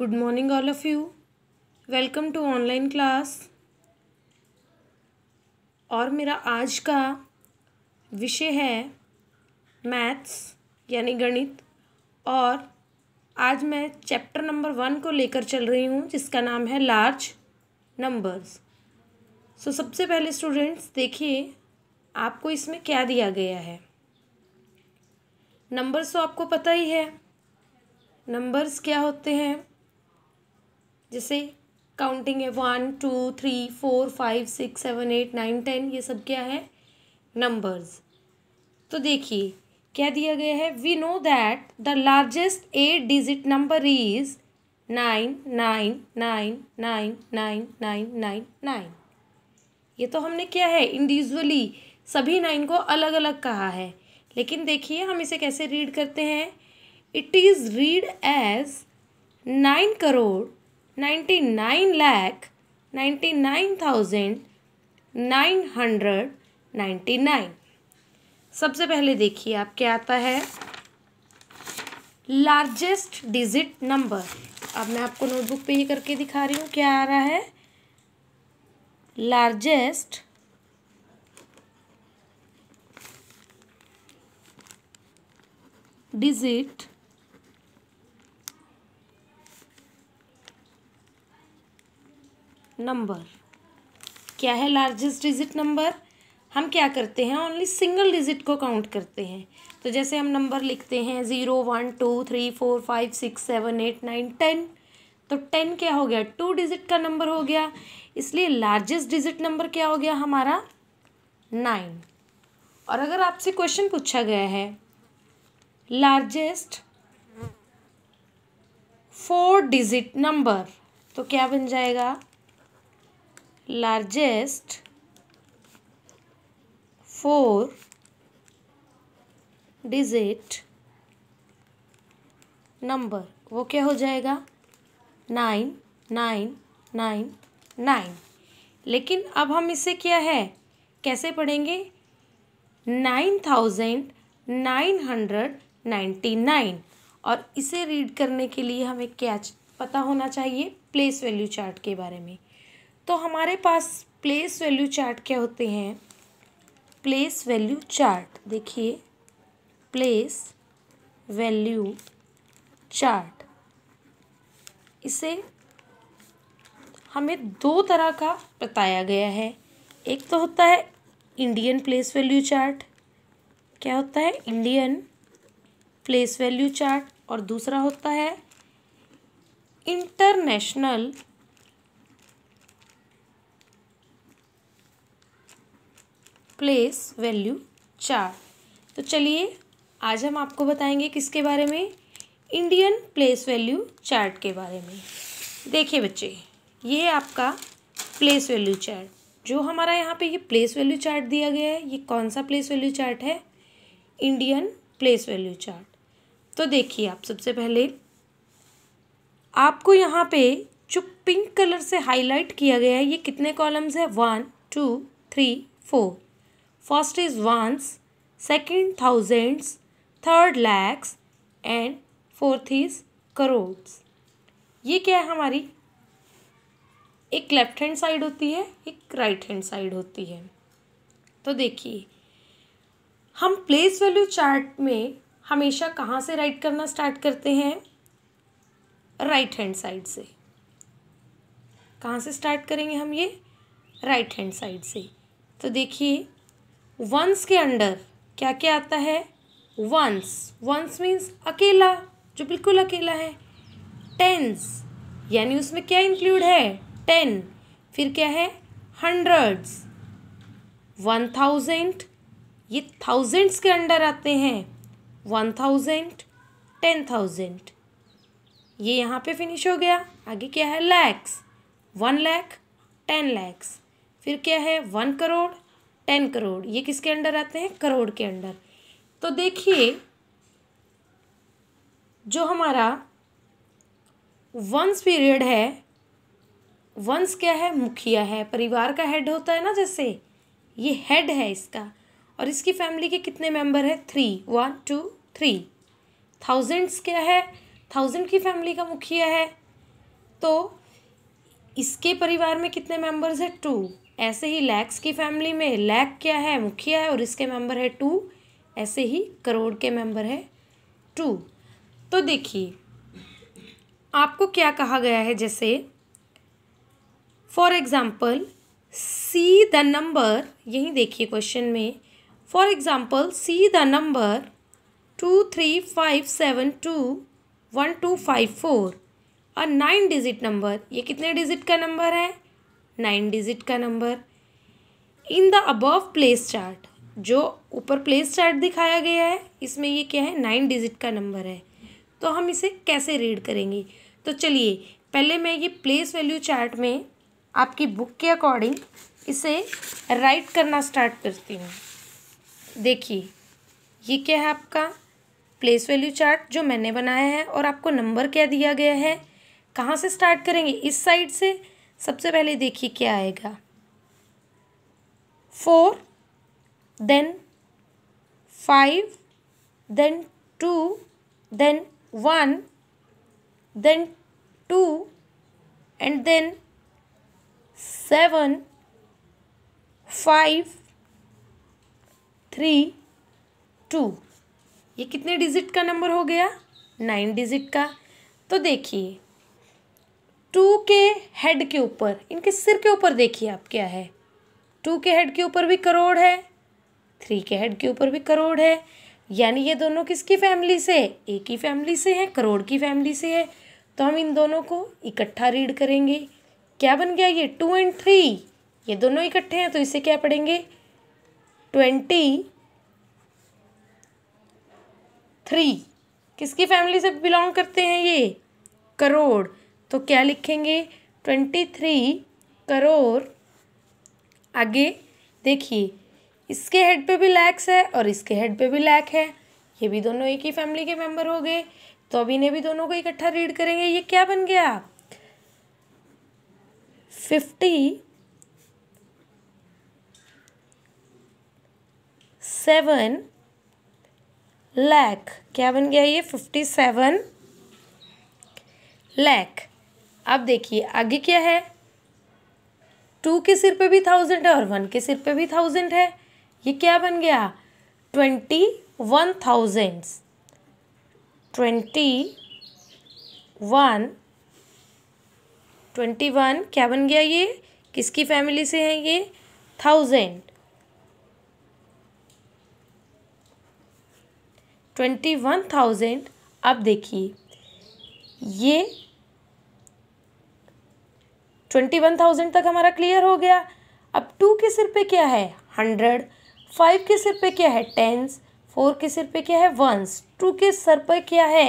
good morning all of you welcome to online class और मेरा आज का विषय है मैथ्स यानी गणित और आज मैं चैप्टर नंबर वन को लेकर चल रही हूँ जिसका नाम है लार्ज नंबर्स सो सबसे पहले स्टूडेंट्स देखिए आपको इसमें क्या दिया गया है नंबर्स तो आपको पता ही है नंबर्स क्या होते हैं जैसे काउंटिंग है one two three four five six seven eight nine ten ये सब क्या है नंबर्स तो देखिए क्या दिया गया है we know that the largest eight digit number is nine nine nine nine nine nine nine nine ये तो हमने क्या है इंडिविजुअली सभी नाइन को अलग अलग कहा है लेकिन देखिए हम इसे कैसे रीड करते हैं it is read as nine crore ninety nine lakh ninety nine thousand nine hundred ninety nine सबसे पहले देखिए आप क्या आता है लार्जेस्ट डिजिट नंबर अब मैं आपको नोटबुक पे ही करके दिखा रही हूँ क्या आ रहा है लार्जेस्ट डिजिट नंबर क्या है लार्जेस्ट डिजिट नंबर हम क्या करते हैं ओनली सिंगल डिजिट को काउंट करते हैं तो जैसे हम नंबर लिखते हैं zero one two three four five six seven eight nine ten तो टेन क्या हो गया टू डिजिट का नंबर हो गया इसलिए लार्जेस्ट डिजिट नंबर क्या हो गया हमारा नाइन और अगर आपसे क्वेश्चन पूछा गया है लार्जेस्ट फोर डिजिट नंबर तो क्या बन जाएगा largest four digit number वो क्या हो जाएगा नाइन नाइन नाइन नाइन लेकिन अब हम इसे क्या है कैसे पढ़ेंगे nine thousand nine hundred ninety nine और इसे रीड करने के लिए हमें क्या पता होना चाहिए प्लेस वैल्यू चार्ट के बारे में तो हमारे पास प्लेस वैल्यू चार्ट क्या होते हैं प्लेस वैल्यू चार्ट देखिए प्लेस वैल्यू चार्ट इसे हमें दो तरह का बताया गया है एक तो होता है इंडियन प्लेस वैल्यू चार्ट क्या होता है इंडियन प्लेस वैल्यू चार्ट और दूसरा होता है इंटरनेशनल प्लेस वैल्यू चार तो चलिए आज हम आपको बताएंगे किसके बारे में इंडियन प्लेस वैल्यू चार्ट के बारे में देखिए बच्चे ये आपका प्लेस वैल्यू चार्ट जो हमारा यहाँ पे ये प्लेस वैल्यू चार्ट दिया गया है ये कौन सा प्लेस वैल्यू चार्ट है इंडियन प्लेस वैल्यू चार्ट तो देखिए आप सबसे पहले आपको यहाँ पे जो पिंक कलर से हाईलाइट किया गया है ये कितने कॉलम्स है one two three four first is ones second thousands third lakhs and fourth is crores ये क्या है हमारी एक लेफ्ट हैंड साइड होती है एक राइट हैंड साइड होती है तो देखिए हम प्लेस वैल्यू चार्ट में हमेशा कहाँ से राइट करना स्टार्ट करते हैं राइट हैंड साइड से कहाँ से स्टार्ट करेंगे हम ये राइट हैंड साइड से तो देखिए वंस के अंडर क्या क्या आता है वंस वंस मीन्स अकेला जो बिल्कुल अकेला है टेंस यानी उसमें क्या इंक्लूड है टेन फिर क्या है हंड्रेड्स वन थाउजेंड ये थाउजेंड्स के अंडर आते हैं वन थाउजेंड टेन थाउजेंड ये यहाँ पे फिनिश हो गया आगे क्या है लैक्स वन लैख टेन लैक्स फिर क्या है वन करोड़ टेन करोड़ ये किसके अंडर आते हैं करोड़ के अंडर तो देखिए जो हमारा वंस पीरियड है वंस क्या है मुखिया है परिवार का हेड होता है ना जैसे ये हेड है इसका और इसकी फैमिली के कितने मेंबर है three one two three thousands क्या है थाउजेंड की फैमिली का मुखिया है तो इसके परिवार में कितने मेंबर्स है टू ऐसे ही लैक्स की फैमिली में लैक क्या है मुखिया है और इसके मेंबर है टू ऐसे ही करोड़ के मेंबर है टू तो देखिए आपको क्या कहा गया है जैसे for example see the number यही देखिए क्वेश्चन में for example see the number two three five seven two one two five four और नाइन डिजिट नंबर ये कितने डिजिट का नंबर है नाइन डिजिट का number in the above place chart जो ऊपर प्लेस चार्ट दिखाया गया है इसमें ये क्या है नाइन डिजिट का नंबर है तो हम इसे कैसे रीड करेंगे तो चलिए पहले मैं ये प्लेस वैल्यू चार्ट में आपकी बुक के अकॉर्डिंग इसे राइट करना स्टार्ट करती हूँ देखिए ये क्या है आपका प्लेस वैल्यू चार्ट जो मैंने बनाया है और आपको नंबर क्या दिया गया है कहाँ से स्टार्ट करेंगे इस साइड से सबसे पहले देखिए क्या आएगा four then five then two then one then two and then seven five three two ये कितने डिजिट का नंबर हो गया नाइन डिजिट का तो देखिए टू के हेड के ऊपर इनके सिर के ऊपर देखिए आप क्या है टू के हेड के ऊपर भी करोड़ है थ्री के हेड के ऊपर भी करोड़ है यानी ये दोनों किसकी फैमिली से है एक ही फैमिली से है करोड़ की फैमिली से है तो हम इन दोनों को इकट्ठा रीड करेंगे क्या बन गया ये टू एंड थ्री ये दोनों इकट्ठे हैं तो इसे क्या पढ़ेंगे ट्वेंटी थ्री किसकी फैमिली से बिलोंग करते हैं ये करोड़ तो क्या लिखेंगे ट्वेंटी थ्री करोड़ आगे देखिए इसके हेड पे भी लैक्स है और इसके हेड पे भी लैक है ये भी दोनों एक ही फैमिली के मेंबर हो गए तो अब इन्हें भी दोनों को इकट्ठा रीड करेंगे ये क्या बन गया फिफ्टी सेवन लैख क्या बन गया ये फिफ्टी सेवन लैख अब देखिए आगे क्या है टू के सिर पे भी थाउजेंड है और वन के सिर पे भी थाउजेंड है ये क्या बन गया twenty one thousand twenty one twenty one क्या बन गया ये किसकी फैमिली से है ये थाउजेंड ट्वेंटी वन थाउजेंड अब देखिए ये ट्वेंटी वन थाउजेंड तक हमारा क्लियर हो गया अब टू के सिर पे क्या है हंड्रेड फाइव के सिर पे क्या है टेंस फोर के सिर पे क्या है वंस टू के सर पे क्या है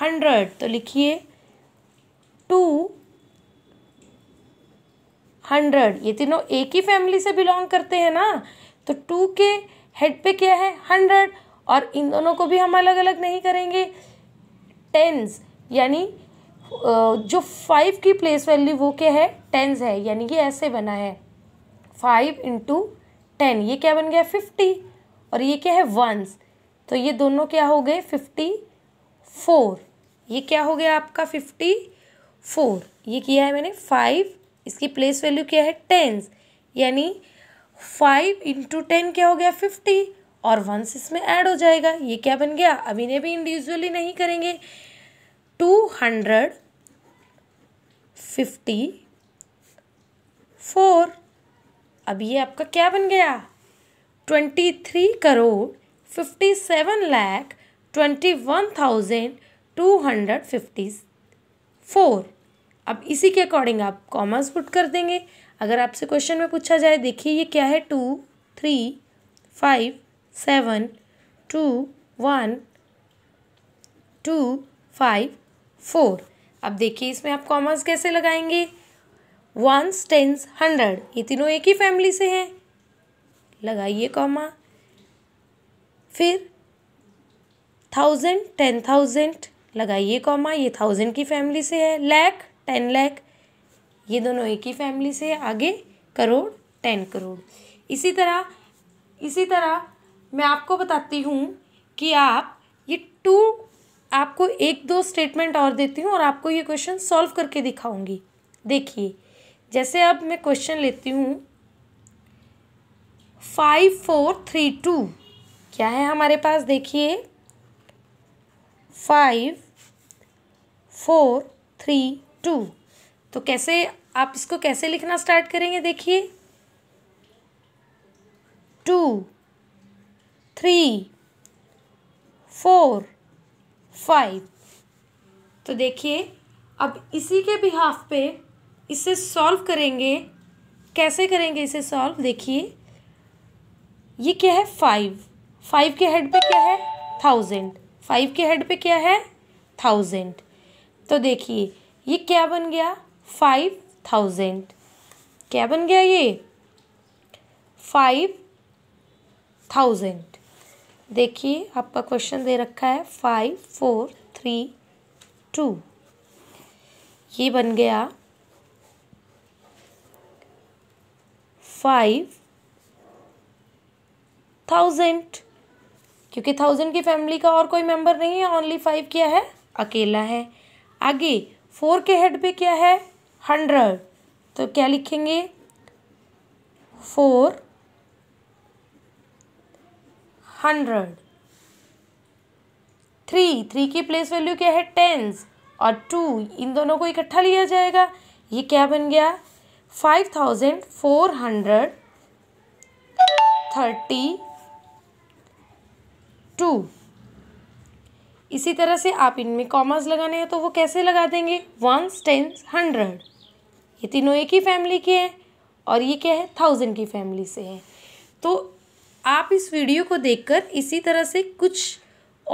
हंड्रेड तो लिखिए टू हंड्रेड ये तीनों एक ही फैमिली से बिलोंग करते हैं ना तो टू के हेड पे क्या है हंड्रेड और इन दोनों को भी हम अलग अलग नहीं करेंगे टेंस यानी जो फाइव की प्लेस वैल्यू वो क्या है टेंस है यानी ये ऐसे बना है फाइव इंटू टेन ये क्या बन गया फिफ्टी और ये क्या है वंस तो ये दोनों क्या हो गए फिफ्टी फोर ये क्या हो गया आपका फिफ्टी फोर ये किया है मैंने फाइव इसकी प्लेस वैल्यू क्या है टेंस यानी फाइव इंटू टेन क्या हो गया फिफ्टी और वंस इसमें ऐड हो जाएगा ये क्या बन गया अभी ने भी इंडिविजुअली नहीं करेंगे टू हंड्रेड फिफ्टी फोर अब ये आपका क्या बन गया twenty three crore fifty seven lakh twenty one thousand two hundred fifty four अब इसी के अकॉर्डिंग आप कॉमर्स पुट कर देंगे अगर आपसे क्वेश्चन में पूछा जाए देखिए ये क्या है two three five seven two one two five four अब देखिए इसमें आप कॉमर्स कैसे लगाएंगे वंस टेंस हंड्रेड ये तीनों एक ही फैमिली से हैं लगाइए कॉमा फिर थाउजेंड टेन थाउजेंड लगाइए कॉमा ये थाउजेंड की फैमिली से है लैख टेन लैख ये दोनों एक ही फैमिली से है आगे करोड़ टेन करोड़ इसी तरह इसी तरह मैं आपको बताती हूँ कि आप ये टू आपको एक दो स्टेटमेंट और देती हूँ और आपको ये क्वेश्चन सॉल्व करके दिखाऊंगी देखिए जैसे अब मैं क्वेश्चन लेती हूँ फाइव फोर थ्री टू क्या है हमारे पास देखिए फाइव फोर थ्री टू तो कैसे आप इसको कैसे लिखना स्टार्ट करेंगे देखिए टू थ्री फोर फाइव तो देखिए अब इसी के बिहाफ पे इसे सॉल्व करेंगे कैसे करेंगे इसे सॉल्व देखिए ये क्या है फाइव फाइव के हेड पे क्या है थाउजेंड फाइव के हेड पे क्या है थाउजेंड तो देखिए ये क्या बन गया फाइव थाउजेंड क्या बन गया ये फाइव थाउजेंड देखिए आपका क्वेश्चन दे रखा है फाइव फोर थ्री टू ये बन गया फाइव थाउजेंड क्योंकि थाउजेंड की फैमिली का और कोई मेंबर नहीं है ओनली फाइव क्या है अकेला है आगे फोर के हेड पे क्या है हंड्रेड तो क्या लिखेंगे फोर हंड्रेड थ्री थ्री की प्लेस वैल्यू क्या है टेंस और टू इन दोनों को इकट्ठा लिया जाएगा ये क्या बन गया five thousand four hundred thirty two इसी तरह से आप इनमें कॉमर्स लगाने हैं तो वो कैसे लगा देंगे वंस टेंस हंड्रेड ये तीनों एक ही फैमिली के हैं और ये क्या है थाउजेंड की फैमिली से है तो आप इस वीडियो को देखकर इसी तरह से कुछ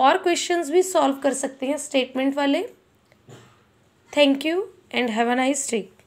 और क्वेश्चंस भी सॉल्व कर सकते हैं स्टेटमेंट वाले thank you and have a nice day